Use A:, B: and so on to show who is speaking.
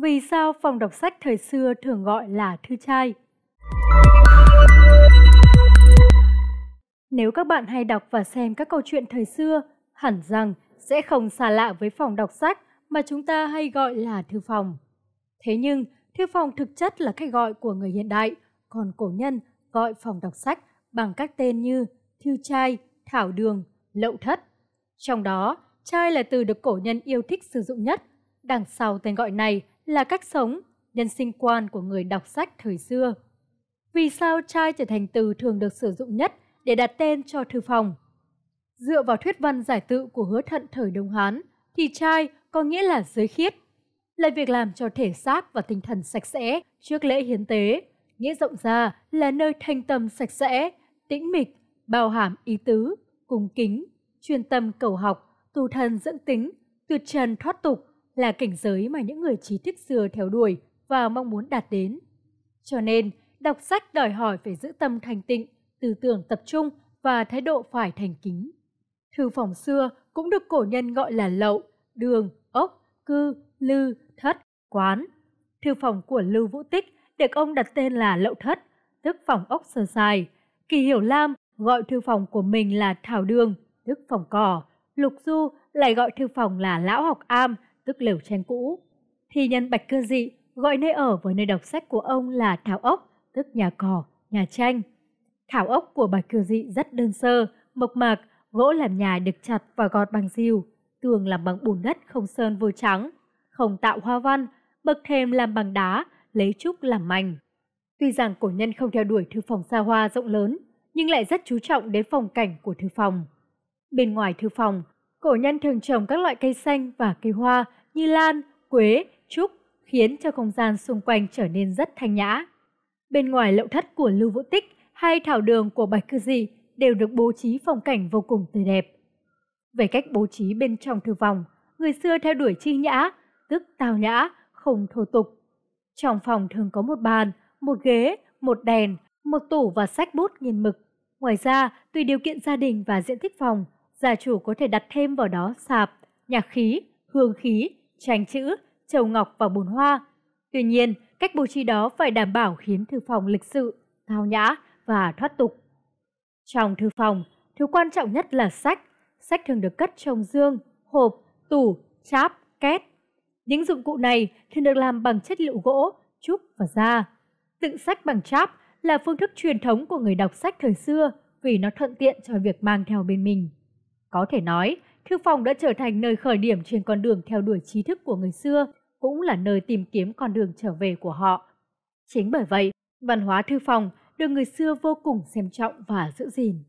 A: Vì sao phòng đọc sách thời xưa thường gọi là thư trai? Nếu các bạn hay đọc và xem các câu chuyện thời xưa, hẳn rằng sẽ không xa lạ với phòng đọc sách mà chúng ta hay gọi là thư phòng. Thế nhưng, thư phòng thực chất là cách gọi của người hiện đại, còn cổ nhân gọi phòng đọc sách bằng các tên như thư trai, thảo đường, lậu thất. Trong đó, trai là từ được cổ nhân yêu thích sử dụng nhất. Đằng sau tên gọi này là cách sống, nhân sinh quan của người đọc sách thời xưa. Vì sao chai trở thành từ thường được sử dụng nhất để đặt tên cho thư phòng? Dựa vào thuyết văn giải tự của hứa thận thời Đông Hán, thì chai có nghĩa là giới khiết, là việc làm cho thể xác và tinh thần sạch sẽ trước lễ hiến tế. Nghĩa rộng ra là nơi thanh tâm sạch sẽ, tĩnh mịch, bao hàm ý tứ, cung kính, chuyên tâm cầu học, tu thân dưỡng tính, tuyệt trần thoát tục, là cảnh giới mà những người trí thức xưa theo đuổi và mong muốn đạt đến. Cho nên, đọc sách đòi hỏi phải giữ tâm thanh tịnh, tư tưởng tập trung và thái độ phải thành kính. Thư phòng xưa cũng được cổ nhân gọi là lậu, đường, ốc, cư, lư, thất, quán. Thư phòng của Lưu Vũ Tích được ông đặt tên là lậu thất, tức phòng ốc sơ sài. Kỳ Hiểu Lam gọi thư phòng của mình là thảo đường, tức phòng cỏ. Lục Du lại gọi thư phòng là lão học am, tức lều tranh cũ. Thì nhân Bạch cư Dị gọi nơi ở với nơi đọc sách của ông là Thảo Ốc, tức nhà cỏ, nhà tranh. Thảo ốc của Bạch cư Dị rất đơn sơ, mộc mạc, gỗ làm nhà được chặt và gọt bằng diều, tường làm bằng bùn đất không sơn vôi trắng, không tạo hoa văn, bậc thềm làm bằng đá, lấy trúc làm mảnh. Tuy rằng cổ nhân không theo đuổi thư phòng xa hoa rộng lớn, nhưng lại rất chú trọng đến phòng cảnh của thư phòng. Bên ngoài thư phòng Cổ nhân thường trồng các loại cây xanh và cây hoa như lan, quế, trúc khiến cho không gian xung quanh trở nên rất thanh nhã. Bên ngoài lậu thất của Lưu Vũ Tích hay thảo đường của Bạch Cư Dị đều được bố trí phong cảnh vô cùng tươi đẹp. Về cách bố trí bên trong thư phòng, người xưa theo đuổi chi nhã, tức tào nhã, không thô tục. Trong phòng thường có một bàn, một ghế, một đèn, một tủ và sách bút nghiền mực. Ngoài ra, tùy điều kiện gia đình và diện tích phòng gia chủ có thể đặt thêm vào đó sạp, nhạc khí, hương khí, tranh chữ, trầu ngọc và bồn hoa. Tuy nhiên, cách bố trí đó phải đảm bảo khiến thư phòng lịch sự, thao nhã và thoát tục. Trong thư phòng, thứ quan trọng nhất là sách. Sách thường được cất trong dương, hộp, tủ, cháp, két. Những dụng cụ này thường được làm bằng chất liệu gỗ, trúc và da. Đựng sách bằng cháp là phương thức truyền thống của người đọc sách thời xưa vì nó thuận tiện cho việc mang theo bên mình. Có thể nói, thư phòng đã trở thành nơi khởi điểm trên con đường theo đuổi trí thức của người xưa, cũng là nơi tìm kiếm con đường trở về của họ. Chính bởi vậy, văn hóa thư phòng được người xưa vô cùng xem trọng và giữ gìn.